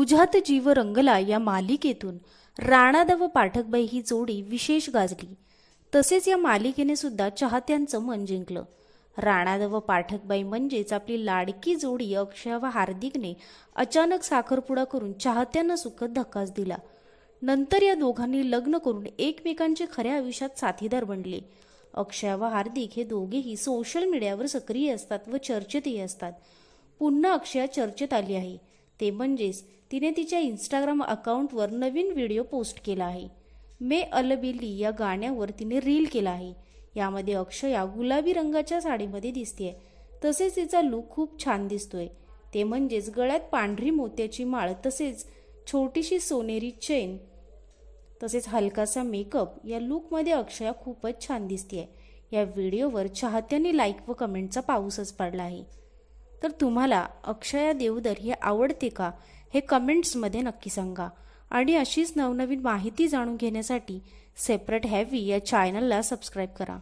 तुझ्यात जीव रंगला या मालिकेतून राणादा व पाठकबाई ही जोडी विशेष गाजली तसेच या मालिकेने सुद्धा चाहत्यांचं मन जिंकलं राणादा व पाठकबाई म्हणजेच आपली लाडकी जोडी अक्षय व हार्दिकने अचानक साखरपुडा करून चाहत्यांना सुखद धक्काच दिला नंतर या दोघांनी लग्न करून एकमेकांचे खऱ्या आयुष्यात साथीदार बनले अक्षय व हार्दिक हे दोघेही सोशल मीडियावर सक्रिय असतात व चर्चेतही असतात पुन्हा अक्षया चर्चेत आली आहे ते म्हणजेच तिने तिच्या इंस्टाग्राम अकाउंटवर नवीन व्हिडिओ पोस्ट केला आहे मे अलबिल्ली या गाण्यावर तिने रील केला आहे यामध्ये अक्षया गुलाबी रंगाच्या साडीमध्ये दिसते तसेच तिचा लूक खूप छान दिसतोय ते म्हणजेच गळ्यात पांढरी मोत्याची माळ तसेच छोटीशी सोनेरी चेन तसेच हलकासा मेकअप या लुकमध्ये अक्षया खूपच छान दिसते या व्हिडिओवर चाहत्यांनी लाईक व कमेंटचा पाऊसच पडला आहे तर तुम्हाला अक्षया देवदर हे आवडते का हे कमेंट्समध्ये नक्की सांगा आणि अशीच नवनवीन माहिती जाणून घेण्यासाठी सेपरेट हॅवी या चॅनलला सबस्क्राईब करा